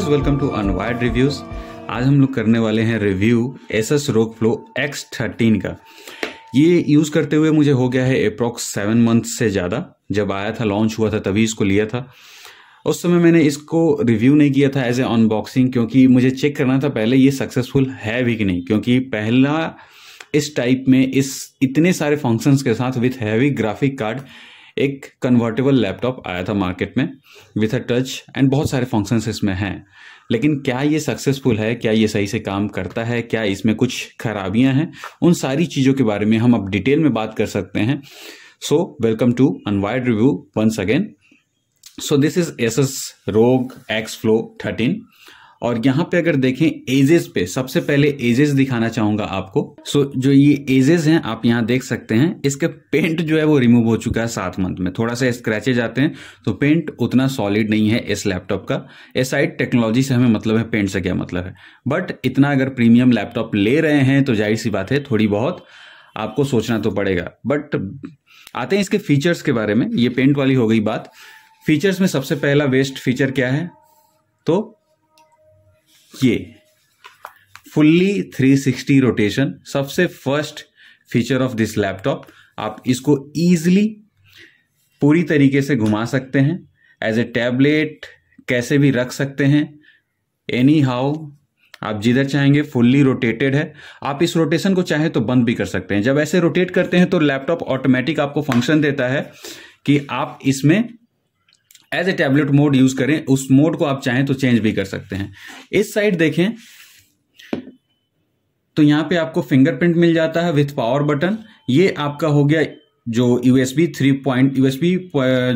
Guys welcome to Unwide reviews आज हम लोग करने वाले हैं review Asus ROG Flow X thirteen का ये यूज़ करते हुए मुझे हो गया है अप्रोक्स सेवन मंथ से ज़्यादा जब आया था लॉन्च हुआ था तभी इसको लिया था उस समय मैंने इसको रिव्यू नहीं किया था एज ए अनबॉक्सिंग क्योंकि मुझे चेक करना था पहले ये सक्सेसफुल है भी कि नहीं क्योंकि पहला इस टाइप में इस इतने सारे फंक्शंस के साथ विथ हैवी ग्राफिक कार्ड एक कन्वर्टेबल लैपटॉप आया था मार्केट में विथ अ टच एंड बहुत सारे फंक्शंस इसमें हैं लेकिन क्या ये सक्सेसफुल है क्या ये सही से काम करता है क्या इसमें कुछ खराबियां हैं उन सारी चीज़ों के बारे में हम अब डिटेल में बात कर सकते हैं so welcome to Unwide review once again so this is Asus ROG X Flow thirteen और यहाँ पे अगर देखें एजेस पे सबसे पहले एजेस दिखाना चाहूंगा आपको सो so, जो ये एजेस हैं आप यहाँ देख सकते हैं इसके पेंट जो है वो रिमूव हो चुका है सात मंथ में थोड़ा सा स्क्रैचेज आते हैं तो पेंट उतना सॉलिड नहीं है इस लैपटॉप का एस साइड टेक्नोलॉजी से हमें मतलब है पेंट से क्या मतलब है बट इतना अगर प्रीमियम लैपटॉप ले रहे हैं तो जाहिर सी बात है थोड़ी बहुत आपको सोचना तो पड़ेगा बट आते हैं इसके फीचर्स के बारे में ये पेंट वाली हो गई बात फीचर्स में सबसे पहला वेस्ट फीचर क्या है तो ये फुल्ली 360 रोटेशन सबसे first feature of this laptop आप इसको ईजिली पूरी तरीके से घुमा सकते हैं एज ए टैबलेट कैसे भी रख सकते हैं एनी हाउ आप जिधर चाहेंगे फुल्ली रोटेटेड है आप इस रोटेशन को चाहे तो बंद भी कर सकते हैं जब ऐसे रोटेट करते हैं तो लैपटॉप ऑटोमेटिक आपको फंक्शन देता है कि आप इसमें as a tablet mode use करें उस मोड को आप चाहें तो चेंज भी कर सकते हैं इस साइड देखें तो यहाँ पे आपको फिंगरप्रिंट मिल जाता है विथ पावर बटन ये आपका हो गया जो यूएसबी थ्री पॉइंट यूएसबी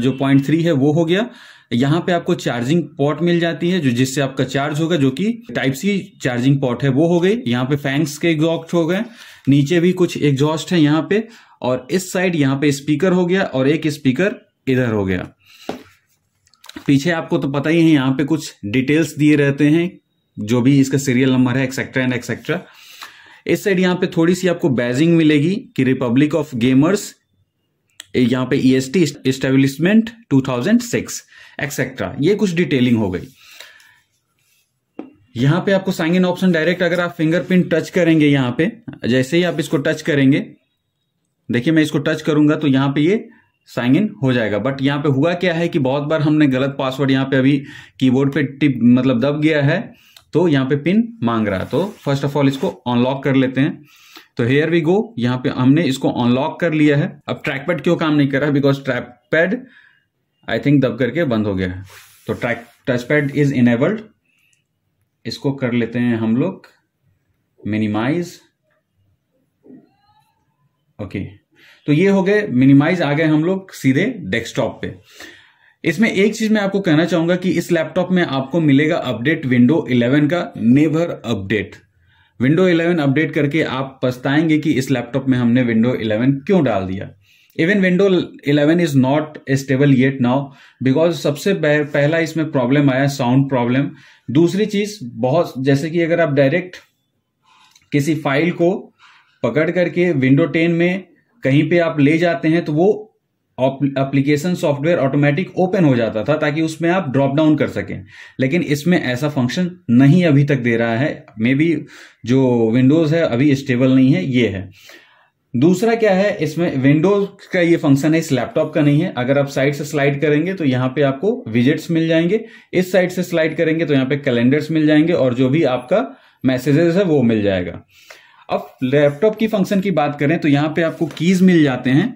जो पॉइंट थ्री है वो हो गया यहां पे आपको चार्जिंग पॉट मिल जाती है जो जिससे आपका चार्ज होगा जो कि टाइप सी चार्जिंग पॉट है वो हो गई यहां पे फैंक्स के गॉक्ट हो गए नीचे भी कुछ एग्जॉस्ट है यहाँ पे और इस साइड यहां पे स्पीकर हो गया और एक स्पीकर इधर हो गया पीछे आपको तो पता ही है यहाँ पे कुछ डिटेल्स दिए रहते हैं जो भी इसका सीरियल नंबर है एक्सेट्रा एंड एक्सेट्रा इस साइड यहाँ पे थोड़ी सी आपको बैजिंग मिलेगी कि रिपब्लिक ऑफ गेमर्स यहाँ पे E S T two thousand six etcetera ये कुछ डिटेलिंग हो गई यहाँ पे आपको साइन इन ऑप्शन डायरेक्ट अगर आप फिंगरप्रिंट टच करेंगे यहाँ पे जैसे ही आप इसको टच करेंगे देखिए मैं इसको टच करूंगा तो यहाँ पे ये साइन इन हो जाएगा बट यहाँ पे हुआ क्या है कि बहुत बार हमने गलत पासवर्ड यहाँ पे अभी कीबोर्ड पे टिप मतलब दब गया है तो यहाँ पे पिन मांग रहा है तो फर्स्ट ऑफ ऑल इसको अनलॉक कर लेते हैं तो हेयर वी गो यहाँ पे हमने इसको अनलॉक कर लिया है अब ट्रैकपैड क्यों काम नहीं कर रहा है बिकॉज पैड आई थिंक दब करके बंद हो गया है तो ट्रैक टचपैड इज इनेबल्ड इसको कर लेते हैं हम लोग मिनिमाइज ओके okay. तो ये हो गए मिनिमाइज आ गए हम लोग सीधे डेस्कटॉप पे इसमें एक चीज मैं आपको कहना चाहूंगा कि इस लैपटॉप में आपको मिलेगा अपडेट विंडो 11 का नेवर अपडेट विंडो 11 अपडेट करके आप पछताएंगे कि इस लैपटॉप में हमने विंडो 11 क्यों डाल दिया even window 11 is not stable yet now because सबसे पहला इसमें प्रॉब्लम आया साउंड प्रॉब्लम दूसरी चीज बहुत जैसे कि अगर आप डायरेक्ट किसी फाइल को पकड़ करके विंडो 10 में कहीं पे आप ले जाते हैं तो वो एप्लीकेशन सॉफ्टवेयर ऑटोमेटिक ओपन हो जाता था ताकि उसमें आप ड्रॉप डाउन कर सकें लेकिन इसमें ऐसा फंक्शन नहीं अभी तक दे रहा है मे बी जो विंडोज है अभी स्टेबल नहीं है ये है दूसरा क्या है इसमें विंडोज का ये फंक्शन है इस लैपटॉप का नहीं है अगर आप साइड से स्लाइड करेंगे तो यहाँ पे आपको विजिट्स मिल जाएंगे इस साइड से स्लाइड करेंगे तो यहाँ पे कैलेंडर्स मिल जाएंगे और जो भी आपका मैसेजेस है वो मिल जाएगा अब लैपटॉप की फंक्शन की बात करें तो यहां पे आपको कीज मिल जाते हैं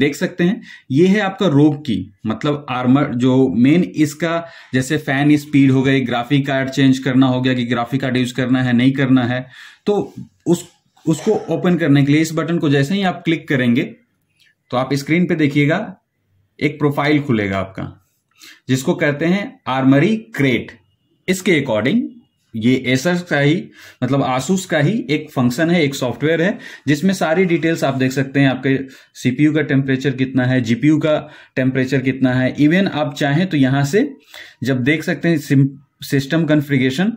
देख सकते हैं ये है आपका रोग की मतलब आर्मर जो मेन इसका जैसे फैन स्पीड हो गई ग्राफिक कार्ड चेंज करना हो गया कि ग्राफिक कार्ड यूज करना है नहीं करना है तो उस उसको ओपन करने के लिए इस बटन को जैसे ही आप क्लिक करेंगे तो आप स्क्रीन पे देखिएगा एक प्रोफाइल खुलेगा आपका जिसको कहते हैं आर्मरी क्रेट इसके अकॉर्डिंग ये एसर का ही मतलब आसूस का ही एक फंक्शन है एक सॉफ्टवेयर है जिसमें सारी डिटेल्स आप देख सकते हैं आपके सीपीयू का टेम्परेचर कितना है जीपीयू का टेम्परेचर कितना है इवन आप चाहें तो यहां से जब देख सकते हैं सिस्टम कन्फ्रिगेशन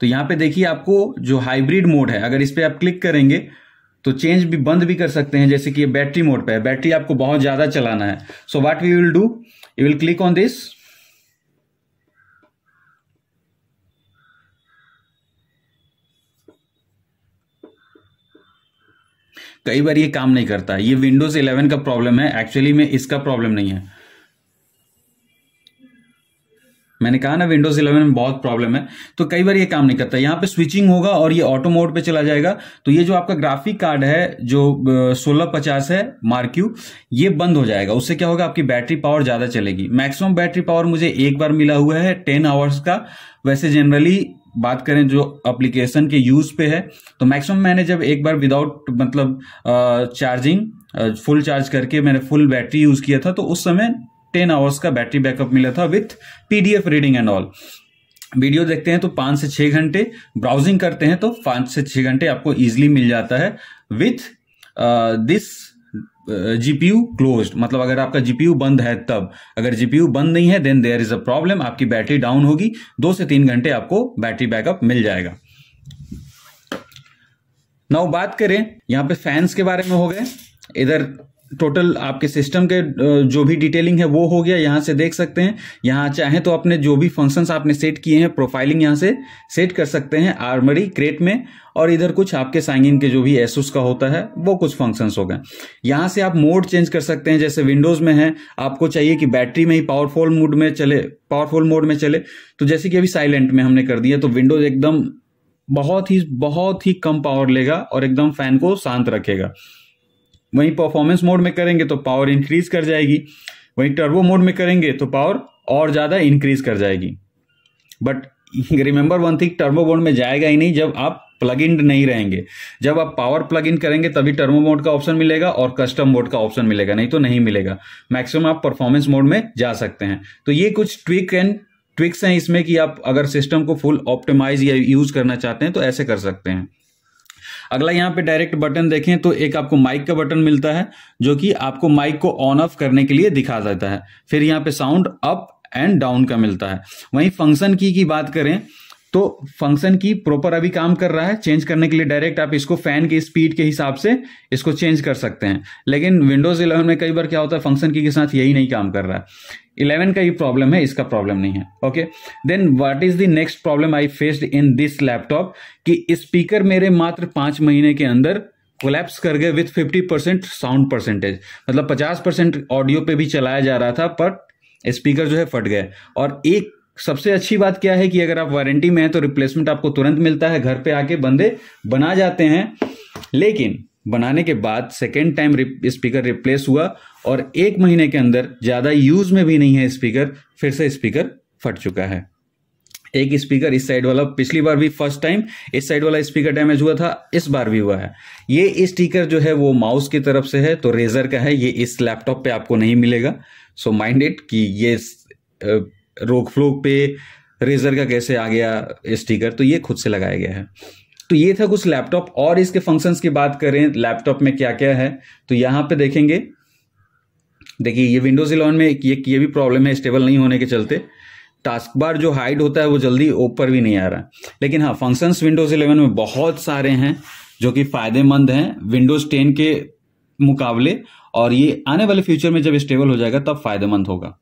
तो यहां पे देखिए आपको जो हाइब्रिड मोड है अगर इस पर आप क्लिक करेंगे तो चेंज भी बंद भी कर सकते हैं जैसे कि ये बैटरी मोड पे है बैटरी आपको बहुत ज्यादा चलाना है so what we will do you will click on this कई बार ये काम नहीं करता ये विंडोज 11 का प्रॉब्लम है एक्चुअली में इसका प्रॉब्लम नहीं है मैंने कहा ना विंडोज 11 में बहुत प्रॉब्लम है तो कई बार ये काम नहीं करता यहाँ पे स्विचिंग होगा और ये ऑटो मोड पे चला जाएगा तो ये जो आपका ग्राफिक कार्ड है जो सोलह पचास है मार्क्यू ये बंद हो जाएगा उससे क्या होगा आपकी बैटरी पावर ज्यादा चलेगी मैक्सिमम बैटरी पावर मुझे एक बार मिला हुआ है टेन आवर्स का वैसे जनरली बात करें जो एप्लीकेशन के यूज पे है तो मैक्सिमम मैंने जब एक बार विदाउट मतलब चार्जिंग फुल चार्ज करके मैंने फुल बैटरी यूज किया था तो उस समय टेन आवर्स का बैटरी बैकअप मिला था with PDF reading and all video देखते हैं तो पांच से छह घंटे ब्राउजिंग करते हैं तो पांच से छह घंटे आपको इजिली मिल जाता है with this uh, GPU close मतलब अगर आपका जीपीयू बंद है तब अगर जीपीयू बंद नहीं है then there is a problem आपकी बैटरी डाउन होगी दो से तीन घंटे आपको बैटरी बैकअप मिल जाएगा नाउ बात करें यहां पे फैंस के बारे में हो गए इधर टोटल आपके सिस्टम के जो भी डिटेलिंग है वो हो गया यहाँ से देख सकते हैं यहाँ चाहें तो अपने जो भी फंक्शंस आपने सेट किए हैं प्रोफाइलिंग यहाँ से सेट कर सकते हैं आर्मरी क्रेट में और इधर कुछ आपके साइन इन के जो भी एसूस का होता है वो कुछ फंक्शंस हो गए यहाँ से आप मोड चेंज कर सकते हैं जैसे विंडोज में है आपको चाहिए कि बैटरी में ही पावरफुल मोड में चले पावरफुल मोड में चले तो जैसे कि अभी साइलेंट में हमने कर दिया तो विंडोज एकदम बहुत ही बहुत ही कम पावर लेगा और एकदम फैन को शांत रखेगा वहीं परफॉर्मेंस मोड में करेंगे तो पावर इंक्रीज कर जाएगी वहीं टर्बो मोड में करेंगे तो पावर और ज़्यादा इंक्रीज कर जाएगी but remember one thing turbo mode में जाएगा ही नहीं जब आप प्लग इन नहीं रहेंगे जब आप पावर प्लग इन करेंगे तभी टर्मो मोड का ऑप्शन मिलेगा और कस्टम मोड का ऑप्शन मिलेगा नहीं तो नहीं मिलेगा मैक्सिमम आप परफॉर्मेंस मोड में जा सकते हैं तो ये कुछ ट्विक एंड ट्विक्स हैं इसमें कि आप अगर सिस्टम को फुल ऑप्टिमाइज या यूज करना चाहते हैं तो ऐसे कर सकते हैं अगला यहाँ पे डायरेक्ट बटन देखें तो एक आपको माइक का बटन मिलता है जो कि आपको माइक को ऑन ऑफ करने के लिए दिखा देता है फिर यहाँ पे साउंड अप एंड डाउन का मिलता है वहीं फंक्शन की की बात करें तो फंक्शन की प्रॉपर अभी काम कर रहा है चेंज करने के लिए डायरेक्ट आप इसको फैन की स्पीड के हिसाब से इसको चेंज कर सकते हैं लेकिन विंडोज 11 में कई बार क्या होता है फंक्शन की के साथ यही नहीं काम कर रहा है इलेवन का ही प्रॉब्लम है इसका प्रॉब्लम नहीं है okay then what is the next problem I faced in this laptop कि स्पीकर मेरे मात्र पांच महीने के अंदर कोलैप्स कर गए with fifty percent sound percentage मतलब पचास परसेंट ऑडियो पे भी चलाया जा रहा था बट स्पीकर जो है फट गए और एक सबसे अच्छी बात क्या है कि अगर आप वारंटी में हैं तो रिप्लेसमेंट आपको तुरंत मिलता है घर पे आके बंदे बना जाते हैं लेकिन बनाने के बाद सेकेंड टाइम स्पीकर रिप्लेस हुआ और एक महीने के अंदर ज़्यादा यूज में भी नहीं है स्पीकर फिर से स्पीकर फट चुका है एक स्पीकर इस साइड वाला पिछली बार भी फर्स्ट टाइम इस साइड वाला स्पीकर डैमेज हुआ था इस बार भी हुआ है ये स्टीकर जो है वो माउस की तरफ से है तो रेजर का है ये इस लैपटॉप पे आपको नहीं मिलेगा सो माइंड इट कि ये रोक फ्लोक पे रेजर का कैसे आ गया स्टीकर तो ये खुद से लगाया गया है तो ये था कुछ लैपटॉप और इसके फंक्शंस की बात करें लैपटॉप में क्या क्या है तो यहां पे देखेंगे देखिए ये विंडोज इलेवन में एक ये, ये भी प्रॉब्लम है स्टेबल नहीं होने के चलते टास्क बार जो हाइड होता है वो जल्दी ऊपर भी नहीं आ रहा लेकिन हाँ फंक्शंस विंडोज इलेवन में बहुत सारे हैं जो कि फायदेमंद हैं विंडोज टेन के मुकाबले और ये आने वाले फ्यूचर में जब स्टेबल हो जाएगा तब फायदेमंद होगा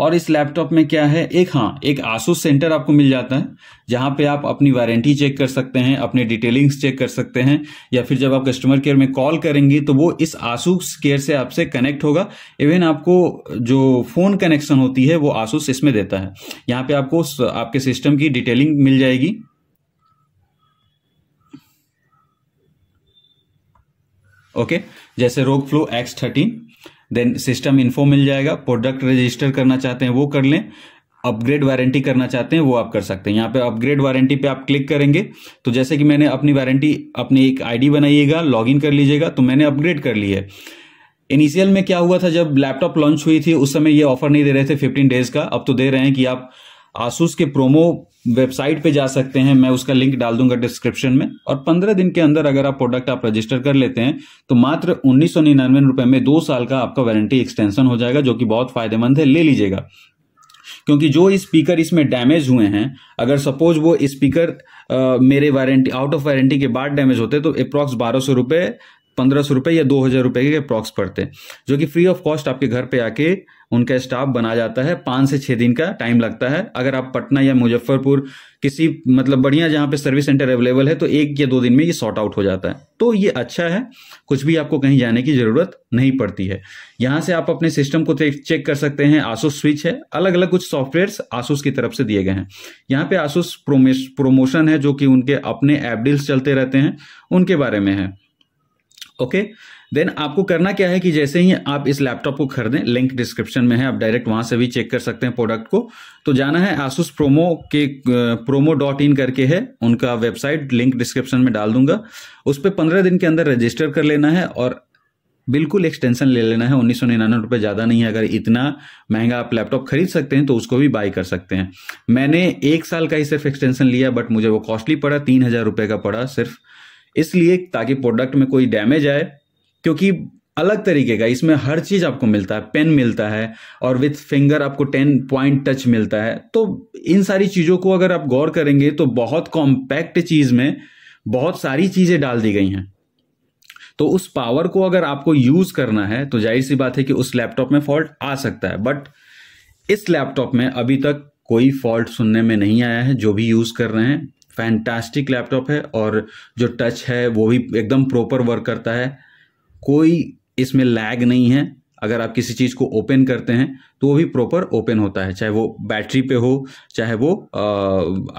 और इस लैपटॉप में क्या है एक हाँ एक आसूस सेंटर आपको मिल जाता है जहां पे आप अपनी वारंटी चेक कर सकते हैं अपने डिटेलिंग्स चेक कर सकते हैं या फिर जब आप कस्टमर केयर में कॉल करेंगे तो वो इस आसूस केयर से आपसे कनेक्ट होगा इवन आपको जो फोन कनेक्शन होती है वो आसूस इसमें देता है यहाँ पे आपको आपके सिस्टम की डिटेलिंग मिल जाएगी ओके जैसे ROG Flow X thirteen then system info मिल जाएगा प्रोडक्ट रजिस्टर करना चाहते हैं वो कर लें अपग्रेड वारंटी करना चाहते हैं वो आप कर सकते हैं यहाँ पे अपग्रेड वारंटी पे आप क्लिक करेंगे तो जैसे कि मैंने अपनी वारंटी अपनी एक आईडी बनाइएगा लॉगिन कर लीजिएगा तो मैंने अपग्रेड कर ली है इनिशियल में क्या हुआ था जब लैपटॉप लॉन्च हुई थी उस समय ये ऑफर नहीं दे रहे थे फिफ्टीन डेज का अब तो दे रहे हैं कि आप आसूस के प्रोमो वेबसाइट पे जा सकते हैं मैं उसका लिंक डाल दूंगा डिस्क्रिप्शन में और पंद्रह दिन के अंदर अगर आप प्रोडक्ट आप रजिस्टर कर लेते हैं तो मात्र उन्नीस सौ निन्यानवे रुपए में दो साल का आपका वारंटी एक्सटेंशन हो जाएगा जो कि बहुत फायदेमंद है ले लीजिएगा क्योंकि जो स्पीकर इसमें डैमेज हुए हैं अगर सपोज वो स्पीकर मेरे वारंटी आउट ऑफ वारंटी के बाद डैमेज होते तो अप्रॉक्स बारह सौ रुपए पंद्रह सौ रुपए या दो हज़ार रुपए के अप्रॉक्स पड़ते जो कि फ्री ऑफ कॉस्ट आपके घर पे आके उनका स्टाफ बना जाता है पाँच से छः दिन का टाइम लगता है अगर आप पटना या मुजफ्फरपुर किसी मतलब बढ़िया जहाँ पे सर्विस सेंटर अवेलेबल है तो एक या दो दिन में ये सॉर्ट आउट हो जाता है तो ये अच्छा है कुछ भी आपको कहीं जाने की ज़रूरत नहीं पड़ती है यहाँ से आप अपने सिस्टम को चेक कर सकते हैं आसूस स्विच है अलग अलग कुछ सॉफ्टवेयर आसूस की तरफ से दिए गए हैं यहाँ पे आसूस प्रोमोशन है जो कि उनके अपने एपडील्स चलते रहते हैं उनके बारे में है ओके okay? देन आपको करना क्या है कि जैसे ही आप इस लैपटॉप को खरीदें लिंक डिस्क्रिप्शन में है आप डायरेक्ट वहां से भी चेक कर सकते हैं प्रोडक्ट को तो जाना है आसूस प्रोमो के प्रोमो डॉट इन करके है उनका वेबसाइट लिंक डिस्क्रिप्शन में डाल दूंगा उस पर पंद्रह दिन के अंदर रजिस्टर कर लेना है और बिल्कुल एक्सटेंशन ले लेना है उन्नीस सौ निन्यानवे ज़्यादा नहीं है अगर इतना महंगा आप लैपटॉप खरीद सकते हैं तो उसको भी बाय कर सकते हैं मैंने एक साल का ही सिर्फ एक्सटेंशन लिया बट मुझे वो कॉस्टली पड़ा तीन हज़ार रुपये का पड़ा सिर्फ इसलिए ताकि प्रोडक्ट में कोई डैमेज आए क्योंकि अलग तरीके का इसमें हर चीज़ आपको मिलता है पेन मिलता है और विथ फिंगर आपको टेन पॉइंट टच मिलता है तो इन सारी चीज़ों को अगर आप गौर करेंगे तो बहुत कॉम्पैक्ट चीज़ में बहुत सारी चीज़ें डाल दी गई हैं तो उस पावर को अगर आपको यूज़ करना है तो जाहिर सी बात है कि उस लैपटॉप में फॉल्ट आ सकता है बट इस लैपटॉप में अभी तक कोई फॉल्ट सुनने में नहीं आया है जो भी यूज़ कर रहे हैं फैंटास्टिक लैपटॉप है और जो टच है वो भी एकदम प्रॉपर वर्क करता है कोई इसमें लैग नहीं है अगर आप किसी चीज़ को ओपन करते हैं तो वो भी प्रॉपर ओपन होता है चाहे वो बैटरी पे हो चाहे वो आ,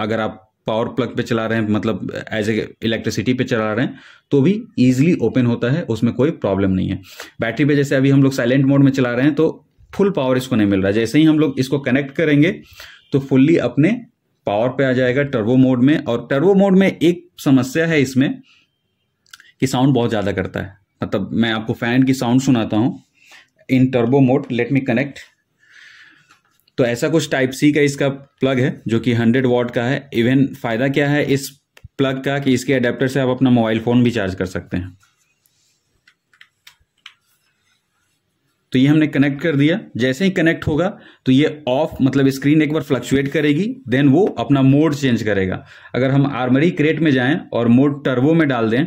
अगर आप पावर प्लग पे चला रहे हैं मतलब एज ए इलेक्ट्रिसिटी पे चला रहे हैं तो भी ईजिली ओपन होता है उसमें कोई प्रॉब्लम नहीं है बैटरी पे जैसे अभी हम लोग साइलेंट मोड में चला रहे हैं तो फुल पावर इसको नहीं मिल रहा है जैसे ही हम लोग इसको कनेक्ट करेंगे तो फुल्ली अपने पावर पे आ जाएगा टर्बो मोड में और टर्बो मोड में एक समस्या है इसमें कि साउंड बहुत ज़्यादा करता है मतलब मैं आपको फैन की साउंड सुनाता हूं in turbo mode let me connect तो ऐसा कुछ टाइप सी का इसका प्लग है जो कि 100 वॉट का है इवन फ़ायदा क्या है इस प्लग का कि इसके अडेप्टर से आप अपना मोबाइल फ़ोन भी चार्ज कर सकते हैं तो ये हमने कनेक्ट कर दिया जैसे ही कनेक्ट होगा तो ये ऑफ मतलब स्क्रीन एक बार फ्लक्चुएट करेगी देन वो अपना मोड चेंज करेगा अगर हम आर्मरी क्रेट में जाएं और मोड टर्बो में डाल दें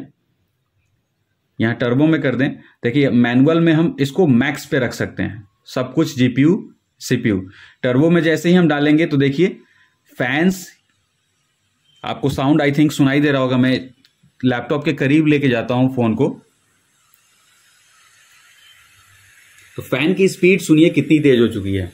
यहाँ टर्बो में कर दें देखिए मैनुअल में हम इसको मैक्स पे रख सकते हैं सब कुछ जीपीयू सीपीयू टर्बो में जैसे ही हम डालेंगे तो देखिए फैंस आपको साउंड आई थिंक सुनाई दे रहा होगा मैं लैपटॉप के करीब लेके जाता हूं फ़ोन को तो फैन की स्पीड सुनिए कितनी तेज हो चुकी है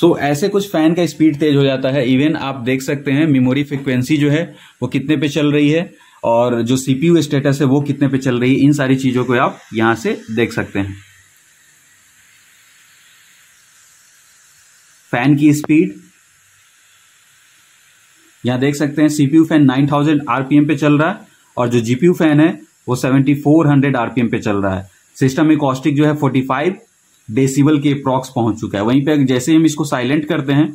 सो so, ऐसे कुछ फैन का स्पीड तेज हो जाता है इवन आप देख सकते हैं मेमोरी फ्रिक्वेंसी जो है वो कितने पे चल रही है और जो सीपीयू स्टेटस है वो कितने पे चल रही है इन सारी चीजों को आप यहां से देख सकते हैं फैन की स्पीड यहां देख सकते हैं सीपीयू फैन 9000 आरपीएम पे चल रहा है और जो जीपीयू फैन है वो 7400 आरपीएम पे चल रहा है सिस्टम इकोस्टिक जो है 45 डेसिबल के अप्रॉक्स पहुंच चुका है वहीं पे जैसे हम इसको साइलेंट करते हैं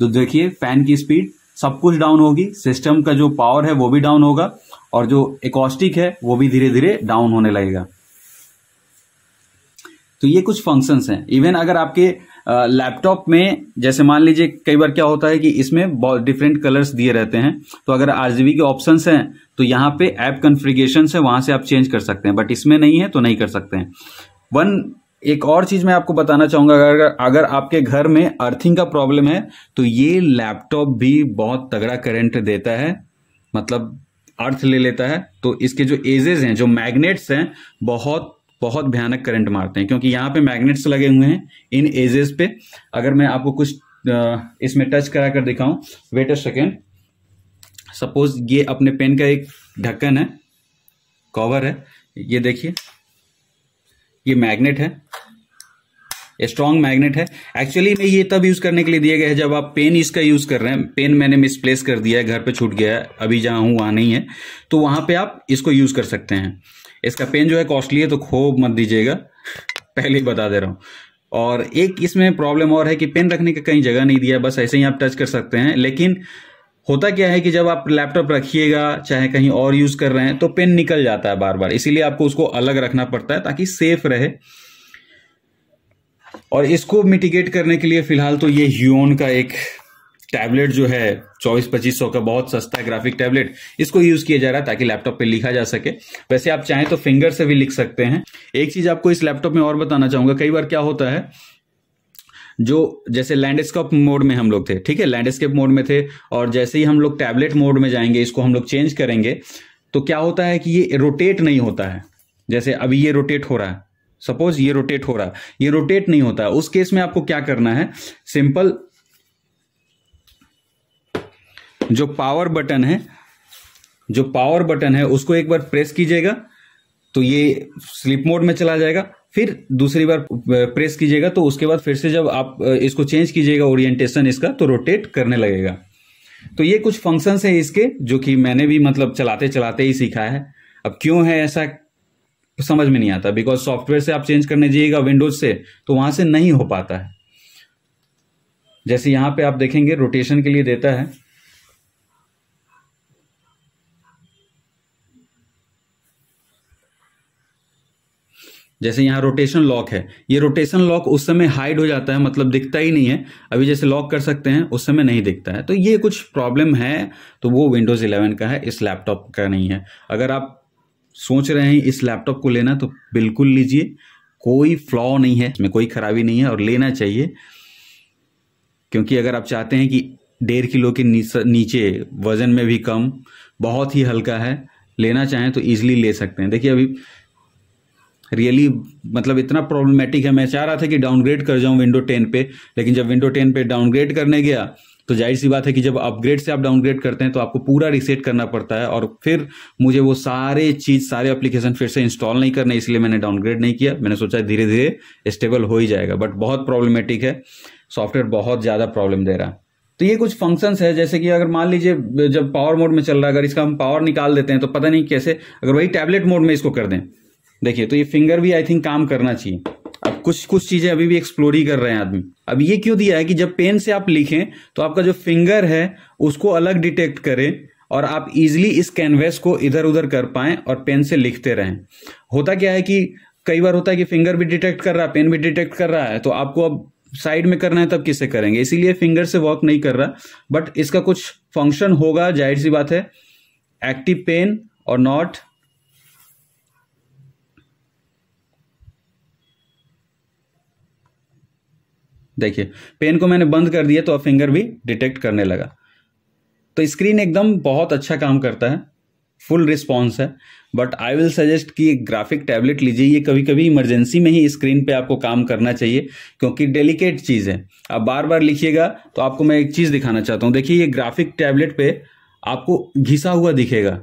तो देखिए फैन की स्पीड सब कुछ डाउन होगी सिस्टम का जो पावर है वो भी डाउन होगा और जो एकॉस्टिक है वो भी धीरे धीरे डाउन होने लगेगा तो ये कुछ फंक्शंस हैं इवन अगर आपके लैपटॉप में जैसे मान लीजिए कई बार क्या होता है कि इसमें बहुत डिफरेंट कलर्स दिए रहते हैं तो अगर आरजीबी के ऑप्शंस हैं तो यहाँ पे ऐप कन्फ्रिगेशन है वहां से आप चेंज कर सकते हैं बट इसमें नहीं है तो नहीं कर सकते हैं वन एक और चीज मैं आपको बताना चाहूंगा अगर अगर आपके घर में अर्थिंग का प्रॉब्लम है तो ये लैपटॉप भी बहुत तगड़ा करंट देता है मतलब अर्थ ले लेता है तो इसके जो एजेस हैं जो मैग्नेट्स हैं बहुत बहुत भयानक करंट मारते हैं क्योंकि यहाँ पे मैग्नेट्स लगे हुए हैं इन एजेस पे अगर मैं आपको कुछ इसमें टच करा कर दिखाऊं वेट अ सेकेंड सपोज ये अपने पेन का एक ढक्कन है कवर है ये देखिए ये मैग्नेट है स्ट्रॉन्ग मैग्नेट है एक्चुअली में ये तब यूज करने के लिए दिया गया है जब आप पेन इसका यूज कर रहे हैं पेन मैंने मिसप्लेस कर दिया है घर पे छूट गया है अभी जहां हूं वहां नहीं है तो वहां पे आप इसको यूज कर सकते हैं इसका पेन जो है कॉस्टली है तो खो मत दीजिएगा पहले ही बता दे रहा हूं और एक इसमें प्रॉब्लम और है कि पेन रखने का कहीं जगह नहीं दिया बस ऐसे ही आप टच कर सकते हैं लेकिन होता क्या है कि जब आप लैपटॉप रखिएगा चाहे कहीं और यूज कर रहे हैं तो पेन निकल जाता है बार बार इसीलिए आपको उसको अलग रखना पड़ता है ताकि सेफ रहे और इसको मिटिगेट करने के लिए फिलहाल तो ये ह्यून का एक टैबलेट जो है चौबीस पच्चीस सौ का बहुत सस्ता ग्राफिक टैबलेट इसको यूज किया जा रहा है ताकि लैपटॉप पे लिखा जा सके वैसे आप चाहें तो फिंगर से भी लिख सकते हैं एक चीज आपको इस लैपटॉप में और बताना चाहूंगा कई बार क्या होता है जो जैसे लैंडस्केप मोड में हम लोग थे ठीक है लैंडस्केप मोड में थे और जैसे ही हम लोग टैबलेट मोड में जाएंगे इसको हम लोग चेंज करेंगे तो क्या होता है कि ये रोटेट नहीं होता है जैसे अभी ये रोटेट हो रहा है सपोज ये रोटेट हो रहा है ये रोटेट नहीं होता उस केस में आपको क्या करना है सिंपल जो पावर बटन है जो पावर बटन है उसको एक बार प्रेस कीजिएगा तो ये स्लिप मोड में चला जाएगा फिर दूसरी बार प्रेस कीजिएगा तो उसके बाद फिर से जब आप इसको चेंज कीजिएगा ओरिएंटेशन इसका तो रोटेट करने लगेगा तो ये कुछ फंक्शंस है इसके जो कि मैंने भी मतलब चलाते चलाते ही सीखा है अब क्यों है ऐसा समझ में नहीं आता बिकॉज सॉफ्टवेयर से आप चेंज करने जाइएगा विंडोज से तो वहां से नहीं हो पाता है जैसे यहां पे आप देखेंगे रोटेशन के लिए देता है जैसे यहाँ रोटेशन लॉक है ये रोटेशन लॉक उस समय हाइड हो जाता है मतलब दिखता ही नहीं है अभी जैसे लॉक कर सकते हैं उस समय नहीं दिखता है तो ये कुछ प्रॉब्लम है तो वो विंडोज़ 11 का है इस लैपटॉप का नहीं है अगर आप सोच रहे हैं इस लैपटॉप को लेना तो बिल्कुल लीजिए कोई फ्लॉ नहीं है इसमें कोई खराबी नहीं है और लेना चाहिए क्योंकि अगर आप चाहते हैं कि डेढ़ किलो के नीचे वजन में भी कम बहुत ही हल्का है लेना चाहें तो ईजिली ले सकते हैं देखिए अभी रियली मतलब इतना प्रॉब्लमेटिक है मैं चाह रहा था कि डाउनग्रेड कर जाऊं विंडो टेन पे लेकिन जब विंडो टेन पे डाउनग्रेड करने गया तो जाहिर सी बात है कि जब अपग्रेड से आप डाउनग्रेड करते हैं तो आपको पूरा रिसेट करना पड़ता है और फिर मुझे वो सारे चीज सारे एप्लीकेशन फिर से इंस्टॉल नहीं करने इसलिए मैंने डाउनग्रेड नहीं किया मैंने सोचा धीरे धीरे स्टेबल हो ही जाएगा बट बहुत प्रॉब्लमेटिक है सॉफ्टवेयर बहुत ज्यादा प्रॉब्लम दे रहा है तो ये कुछ फंक्शंस है जैसे कि अगर मान लीजिए जब पावर मोड में चल रहा है अगर इसका हम पावर निकाल देते हैं तो पता नहीं कैसे अगर वही टैबलेट मोड में इसको कर दें देखिए तो ये फिंगर भी आई थिंक काम करना चाहिए अब कुछ कुछ चीजें अभी भी एक्सप्लोर ही कर रहे हैं आदमी अब ये क्यों दिया है कि जब पेन से आप लिखें तो आपका जो फिंगर है उसको अलग डिटेक्ट करें और आप इजिली इस कैनवेस को इधर उधर कर पाए और पेन से लिखते रहें होता क्या है कि कई बार होता है कि फिंगर भी डिटेक्ट कर रहा है पेन भी डिटेक्ट कर रहा है तो आपको अब साइड में करना है तब किससे करेंगे इसीलिए फिंगर से वर्क नहीं कर रहा बट इसका कुछ फंक्शन होगा जाहिर सी बात है एक्टिव पेन और नॉट देखिए पेन को मैंने बंद कर दिया तो अब फिंगर भी डिटेक्ट करने लगा तो स्क्रीन एकदम बहुत अच्छा काम करता है फुल रिस्पॉन्स है बट आई विल सजेस्ट कि ग्राफिक टैबलेट लीजिए ये कभी कभी इमरजेंसी में ही स्क्रीन पे आपको काम करना चाहिए क्योंकि डेलिकेट चीज़ है आप बार बार लिखिएगा तो आपको मैं एक चीज़ दिखाना चाहता हूँ देखिए ये ग्राफिक टैबलेट पे आपको घिसा हुआ दिखेगा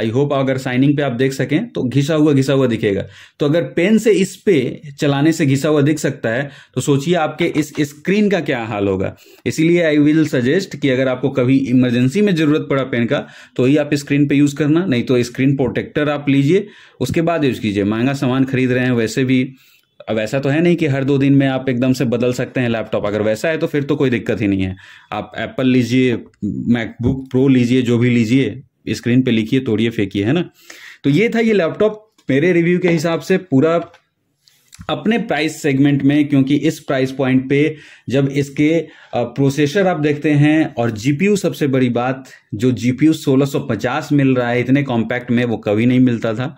आई होप अगर साइनिंग पे आप देख सकें तो घिसा हुआ घिसा हुआ दिखेगा तो अगर पेन से इस पे चलाने से घिसा हुआ दिख सकता है तो सोचिए आपके इस स्क्रीन का क्या हाल होगा इसीलिए आई विल सजेस्ट कि अगर आपको कभी इमरजेंसी में जरूरत पड़ा पेन का तो ही आप स्क्रीन पे यूज करना नहीं तो स्क्रीन प्रोटेक्टर आप लीजिए उसके बाद यूज कीजिए महंगा सामान खरीद रहे हैं वैसे भी अब ऐसा तो है नहीं कि हर दो दिन में आप एकदम से बदल सकते हैं लैपटॉप अगर वैसा है तो फिर तो कोई दिक्कत ही नहीं है आप एप्पल लीजिए मैकबुक प्रो लीजिए जो भी लीजिए स्क्रीन पे लिखिए तोड़िए फेंकिए है ना तो ये था ये लैपटॉप मेरे रिव्यू के हिसाब से पूरा अपने प्राइस सेगमेंट में क्योंकि इस प्राइस पॉइंट पे जब इसके प्रोसेसर आप देखते हैं और जीपीयू सबसे बड़ी बात जो जीपीयू 1650 मिल रहा है इतने कॉम्पैक्ट में वो कभी नहीं मिलता था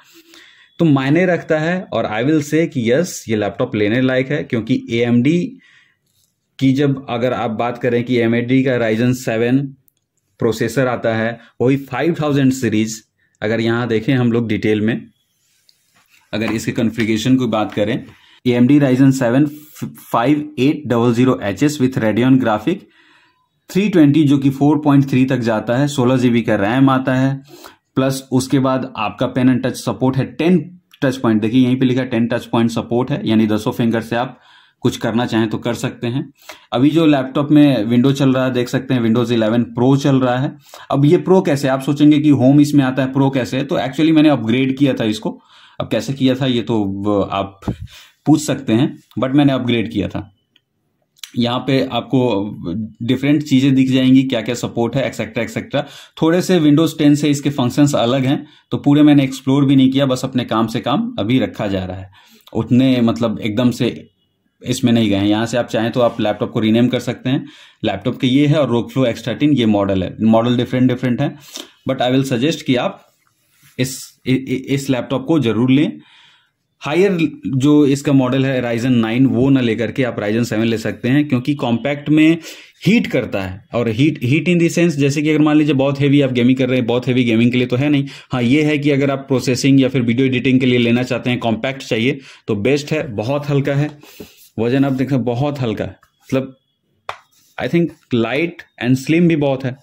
तो मायने रखता है और आई विल से कि यस ये लैपटॉप लेने लायक है क्योंकि ए की जब अगर आप बात करें कि एम का राइजन सेवन प्रोसेसर आता है वही 5000 सीरीज अगर यहाँ देखें हम लोग डिटेल में अगर इसके कॉन्फ़िगरेशन की बात करें A M D Ryzen seven five eight double zero H S with Radeon graphic 320 जो कि 4.3 तक जाता है सोलह जीबी का रैम आता है प्लस उसके बाद आपका पेन एंड टच सपोर्ट है टेन टच पॉइंट देखिए यहीं पे लिखा है टेन टच पॉइंट सपोर्ट है यानी दसों फिंगर से आप कुछ करना चाहें तो कर सकते हैं अभी जो लैपटॉप में विंडो चल रहा है देख सकते हैं विंडोज 11 प्रो चल रहा है अब ये प्रो कैसे आप सोचेंगे कि होम इसमें आता है प्रो कैसे है तो एक्चुअली मैंने अपग्रेड किया था इसको अब कैसे किया था ये तो आप पूछ सकते हैं बट मैंने अपग्रेड किया था यहाँ पे आपको डिफरेंट चीज़ें दिख जाएंगी क्या क्या सपोर्ट है एक्सेट्रा एक्सेट्रा थोड़े से विंडोज 10 से इसके फंक्शंस अलग हैं तो पूरे मैंने एक्सप्लोर भी नहीं किया बस अपने काम से काम अभी रखा जा रहा है उतने मतलब एकदम से इसमें नहीं गए हैं यहाँ से आप चाहें तो आप लैपटॉप को रीनेम कर सकते हैं लैपटॉप के ये है और रोक फ्लो एक्स थर्टीन ये मॉडल है मॉडल डिफरेंट डिफरेंट है बट आई विल सजेस्ट कि आप इस इ, इस लैपटॉप को जरूर लें हायर जो इसका मॉडल है राइजन नाइन वो ना लेकर के आप राइजन सेवन ले सकते हैं क्योंकि कॉम्पैक्ट में हीट करता है और heat heat in the sense जैसे कि अगर मान लीजिए बहुत हेवी आप गेमिंग कर रहे हैं बहुत हेवी गेमिंग के लिए तो है नहीं हाँ ये है कि अगर आप प्रोसेसिंग या फिर वीडियो एडिटिंग के लिए लेना चाहते हैं कॉम्पैक्ट चाहिए तो बेस्ट है बहुत हल्का है वजन आप देखें बहुत हल्का है मतलब I think light and slim भी बहुत है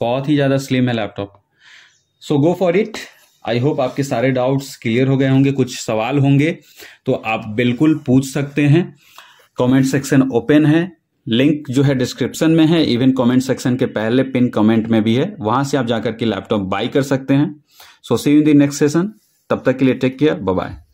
बहुत ही ज़्यादा स्लिम है laptop so go for it I hope आपके सारे डाउट्स क्लियर हो गए होंगे कुछ सवाल होंगे तो आप बिल्कुल पूछ सकते हैं कमेंट सेक्शन ओपन है लिंक जो है डिस्क्रिप्शन में है इवन कमेंट सेक्शन के पहले पिन कमेंट में भी है वहां से आप जाकर के लैपटॉप बाई कर सकते हैं so see in the next session तब तक के लिए टेक केयर बाय